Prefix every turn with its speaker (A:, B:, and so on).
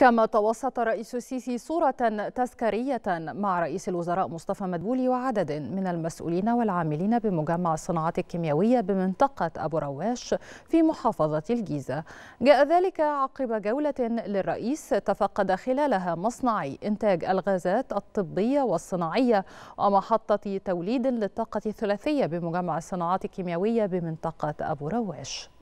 A: كما توسط رئيس السيسي صورة تذكارية مع رئيس الوزراء مصطفى مدبولي وعدد من المسؤولين والعاملين بمجمع الصناعات الكيميائية بمنطقة أبو رواش في محافظة الجيزة جاء ذلك عقب جولة للرئيس تفقد خلالها مصنعي إنتاج الغازات الطبية والصناعية ومحطة توليد للطاقة الثلاثية بمجمع الصناعات الكيميائية بمنطقة أبو رواش